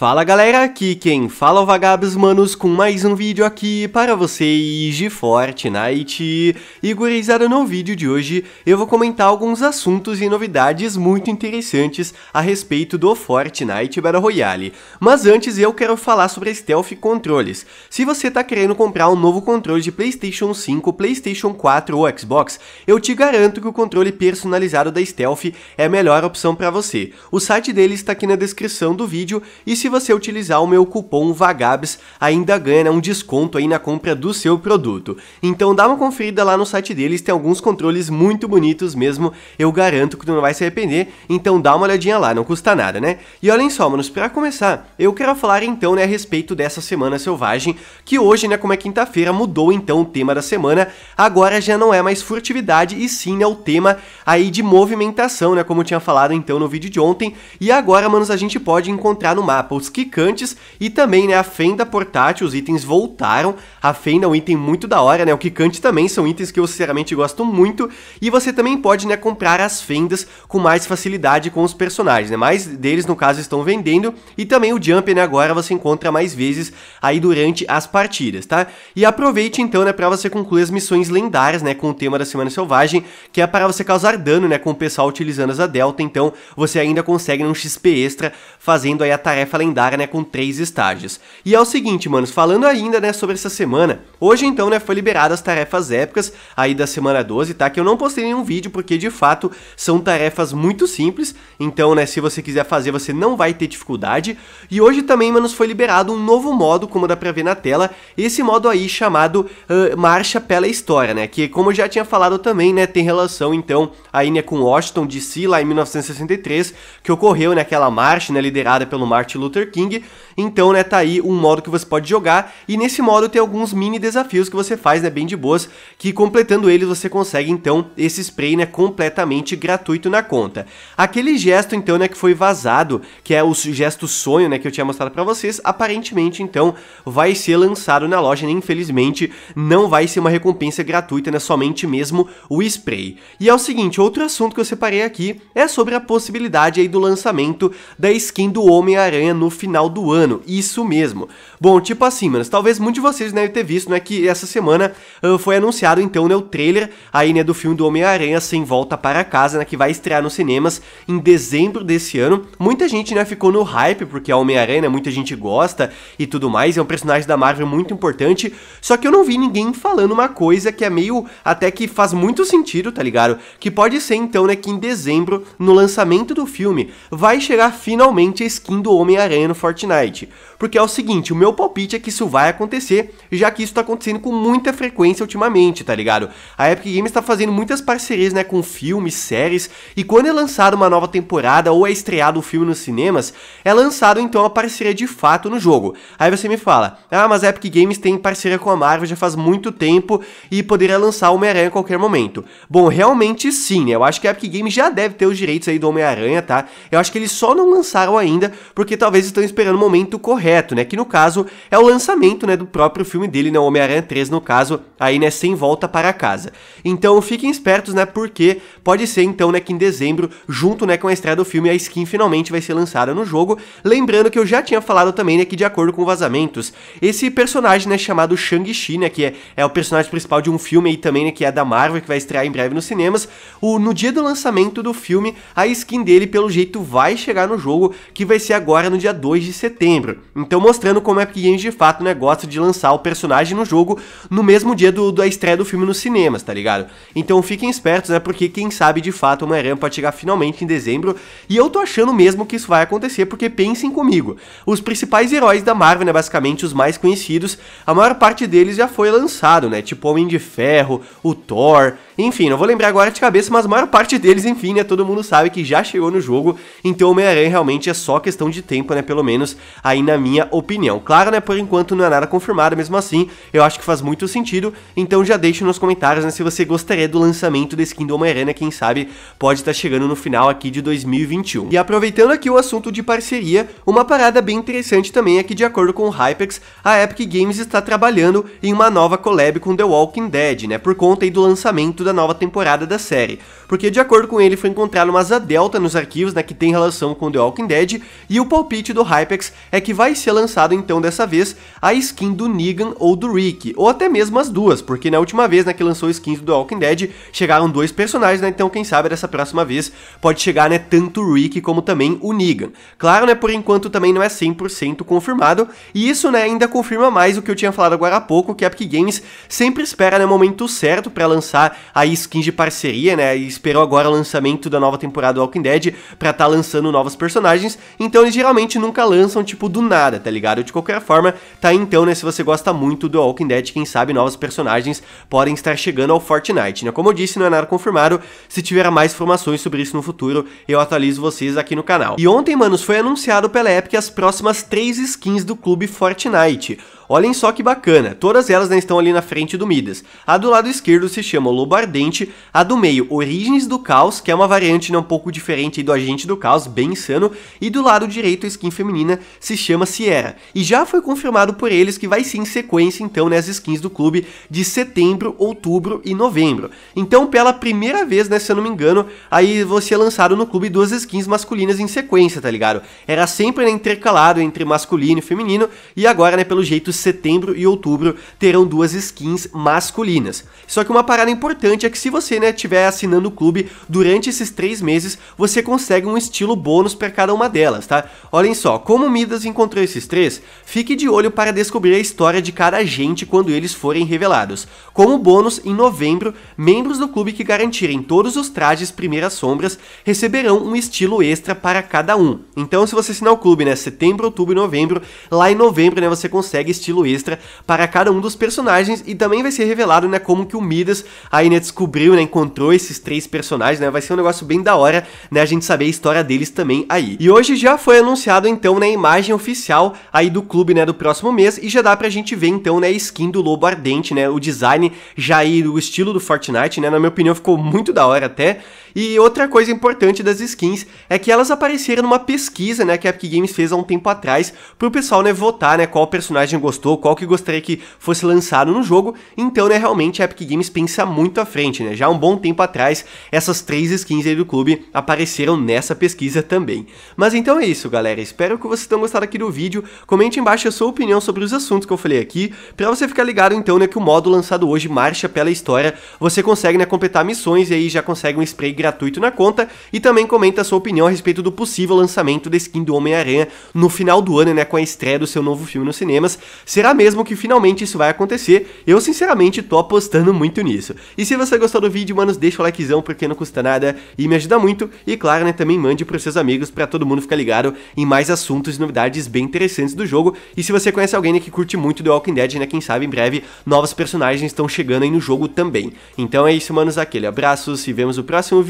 Fala galera, aqui quem fala é o Vagabos Manos com mais um vídeo aqui para vocês de Fortnite. E gurizada, no vídeo de hoje eu vou comentar alguns assuntos e novidades muito interessantes a respeito do Fortnite Battle Royale. Mas antes eu quero falar sobre Stealth Controles. Se você está querendo comprar um novo controle de Playstation 5, Playstation 4 ou Xbox, eu te garanto que o controle personalizado da Stealth é a melhor opção para você. O site dele está aqui na descrição do vídeo e se você utilizar o meu cupom VAGABS, ainda ganha um desconto aí na compra do seu produto. Então dá uma conferida lá no site deles, tem alguns controles muito bonitos mesmo, eu garanto que tu não vai se arrepender, então dá uma olhadinha lá, não custa nada, né? E olhem só, manos, pra começar, eu quero falar então, né, a respeito dessa Semana Selvagem, que hoje, né, como é quinta-feira, mudou então o tema da semana, agora já não é mais furtividade e sim, né, o tema aí de movimentação, né, como eu tinha falado então no vídeo de ontem, e agora, manos, a gente pode encontrar no mapa os quicantes e também, né, a fenda portátil, os itens voltaram. A fenda é um item muito da hora, né? O quicante também são itens que eu sinceramente gosto muito e você também pode, né, comprar as fendas com mais facilidade com os personagens, né? Mais deles no caso estão vendendo e também o jump, né, agora você encontra mais vezes aí durante as partidas, tá? E aproveite então, né, para você concluir as missões lendárias, né, com o tema da Semana Selvagem, que é para você causar dano, né, com o pessoal utilizando as a Delta, então você ainda consegue um XP extra fazendo aí a tarefa lendária, né, com três estágios. E é o seguinte, manos, falando ainda, né, sobre essa semana, hoje então, né, foi liberada as tarefas épicas aí da semana 12, tá? Que eu não postei nenhum vídeo porque de fato são tarefas muito simples, então, né, se você quiser fazer, você não vai ter dificuldade. E hoje também, manos, foi liberado um novo modo, como dá pra ver na tela, esse modo aí chamado uh, Marcha pela História, né, que como eu já tinha falado também, né, tem relação então aí, né, com Washington DC lá em 1963, que ocorreu naquela né, marcha, né, liderada pelo Martin Luther Luther King. Então, né, tá aí um modo que você pode jogar e nesse modo tem alguns mini desafios que você faz, né, bem de boas, que completando eles você consegue então esse spray, né, completamente gratuito na conta. Aquele gesto então, né, que foi vazado, que é o gesto sonho, né, que eu tinha mostrado para vocês, aparentemente então vai ser lançado na loja, né, infelizmente não vai ser uma recompensa gratuita, né, somente mesmo o spray. E é o seguinte, outro assunto que eu separei aqui é sobre a possibilidade aí do lançamento da skin do Homem-Aranha no final do ano. Isso mesmo. Bom, tipo assim, manos, talvez muitos de vocês devem ter visto, né, que essa semana uh, foi anunciado, então, né, o trailer aí, né, do filme do Homem-Aranha Sem Volta para Casa, né, que vai estrear nos cinemas em dezembro desse ano. Muita gente, né, ficou no hype, porque é Homem-Aranha, né, muita gente gosta e tudo mais, é um personagem da Marvel muito importante, só que eu não vi ninguém falando uma coisa que é meio, até que faz muito sentido, tá ligado? Que pode ser, então, né, que em dezembro, no lançamento do filme, vai chegar finalmente a skin do Homem-Aranha Homem-Aranha no Fortnite. Porque é o seguinte, o meu palpite é que isso vai acontecer, já que isso tá acontecendo com muita frequência ultimamente, tá ligado? A Epic Games tá fazendo muitas parcerias, né, com filmes, séries, e quando é lançada uma nova temporada ou é estreado o um filme nos cinemas, é lançado então a parceria de fato no jogo. Aí você me fala, ah, mas a Epic Games tem parceria com a Marvel já faz muito tempo e poderia lançar o Homem-Aranha a qualquer momento. Bom, realmente sim, né? Eu acho que a Epic Games já deve ter os direitos aí do Homem-Aranha, tá? Eu acho que eles só não lançaram ainda, porque talvez estão esperando o momento correto, né? Que no caso é o lançamento, né, do próprio filme dele, né, Homem-Aranha 3, no caso, aí né, sem volta para casa. Então fiquem espertos, né, porque pode ser então, né, que em dezembro, junto, né, com a estreia do filme, a skin finalmente vai ser lançada no jogo. Lembrando que eu já tinha falado também, né, que de acordo com vazamentos, esse personagem, né, chamado Shang-Chi, né, que é, é o personagem principal de um filme aí também, né, que é da Marvel, que vai estrear em breve nos cinemas, o, no dia do lançamento do filme, a skin dele, pelo jeito, vai chegar no jogo, que vai ser agora no dia dia 2 de setembro. Então mostrando como a Epic Games de fato né, gosta de lançar o personagem no jogo no mesmo dia do, da estreia do filme nos cinemas, tá ligado? Então fiquem espertos, né? Porque quem sabe de fato uma Aranha pode chegar finalmente em dezembro. E eu tô achando mesmo que isso vai acontecer, porque pensem comigo. Os principais heróis da Marvel, né? Basicamente os mais conhecidos, a maior parte deles já foi lançado, né? Tipo Homem de Ferro, o Thor, enfim, não vou lembrar agora de cabeça, mas a maior parte deles, enfim, né? Todo mundo sabe que já chegou no jogo. Então Homem-Aranha realmente é só questão de tempo, né? né? Pelo menos aí na minha opinião. Claro, né? Por enquanto não é nada confirmado, mesmo assim, eu acho que faz muito sentido. Então já deixe nos comentários, né? Se você gostaria do lançamento Skin do Homem-Aranha, né, quem sabe pode estar tá chegando no final aqui de 2021. E aproveitando aqui o assunto de parceria, uma parada bem interessante também é que, de acordo com o Hypex, a Epic Games está trabalhando em uma nova collab com The Walking Dead, né? Por conta aí do lançamento da nova temporada da série. Porque, de acordo com ele, foi encontrado uma Zadelta delta nos arquivos, né? Que tem relação com The Walking Dead, e o palpite do Hypex é que vai ser lançado então dessa vez a skin do Negan ou do Rick, ou até mesmo as duas, porque na última vez né, que lançou skins do Walking Dead chegaram dois personagens, né, então quem sabe dessa próxima vez pode chegar né, tanto o Rick como também o Negan. Claro, né, por enquanto também não é 100% confirmado, e isso né, ainda confirma mais o que eu tinha falado agora há pouco, que a Epic Games sempre espera né, o momento certo para lançar a skin de parceria, né, e esperou agora o lançamento da nova temporada do Walking Dead para estar tá lançando novos personagens, então eles geralmente geralmente nunca lançam, tipo, do nada, tá ligado? De qualquer forma, tá então, né? Se você gosta muito do Walking Dead, quem sabe novos personagens podem estar chegando ao Fortnite, né? Como eu disse, não é nada confirmado. Se tiver mais informações sobre isso no futuro, eu atualizo vocês aqui no canal. E ontem, manos, foi anunciado pela Epic as próximas três skins do clube Fortnite. Olhem só que bacana, todas elas né, estão ali na frente do Midas. A do lado esquerdo se chama Lobo Ardente, a do meio Origens do Caos, que é uma variante né, um pouco diferente do Agente do Caos, bem insano, e do lado direito a skin feminina se chama Sierra. E já foi confirmado por eles que vai sim sequência então nas né, skins do clube de setembro, outubro e novembro. Então pela primeira vez, né, se eu não me engano, aí você é lançado no clube duas skins masculinas em sequência, tá ligado? Era sempre né, intercalado entre masculino e feminino, e agora, né, pelo jeito setembro e outubro terão duas skins masculinas. Só que uma parada importante é que se você né, tiver assinando o clube durante esses três meses, você consegue um estilo bônus para cada uma delas, tá? Olhem só, como o Midas encontrou esses três, fique de olho para descobrir a história de cada agente quando eles forem revelados. Como bônus, em novembro, membros do clube que garantirem todos os trajes primeiras sombras receberão um estilo extra para cada um. Então se você assinar o clube, né, setembro, outubro e novembro, lá em novembro, né, você consegue estilo estilo extra para cada um dos personagens e também vai ser revelado, né, como que o Midas aí, né, descobriu, né, encontrou esses três personagens, né, vai ser um negócio bem da hora, né, a gente saber a história deles também aí. E hoje já foi anunciado, então, né, a imagem oficial aí do clube, né, do próximo mês e já dá pra gente ver, então, né, a skin do Lobo Ardente, né, o design já aí, o estilo do Fortnite, né, na minha opinião ficou muito da hora até, e outra coisa importante das skins é que elas apareceram numa pesquisa, né, que a Epic Games fez há um tempo atrás, pro pessoal, né, votar, né, qual personagem gostou, qual que gostaria que fosse lançado no jogo. Então, né, realmente a Epic Games pensa muito à frente, né? Já há um bom tempo atrás, essas três skins aí do clube apareceram nessa pesquisa também. Mas então é isso, galera. Espero que vocês tenham gostado aqui do vídeo. Comente embaixo a sua opinião sobre os assuntos que eu falei aqui, para você ficar ligado então, né, que o modo lançado hoje, Marcha pela História, você consegue, né, completar missões e aí já consegue um spray gratuito na conta e também comenta sua opinião a respeito do possível lançamento da skin do Homem-Aranha no final do ano, né, com a estreia do seu novo filme nos cinemas. Será mesmo que finalmente isso vai acontecer? Eu sinceramente tô apostando muito nisso. E se você gostou do vídeo, manos, deixa o likezão porque não custa nada e me ajuda muito. E claro, né, também mande pros seus amigos para todo mundo ficar ligado em mais assuntos e novidades bem interessantes do jogo. E se você conhece alguém né, que curte muito The Walking Dead, né, quem sabe em breve novos personagens estão chegando aí no jogo também. Então é isso, manos, aquele abraço, se vemos no próximo vídeo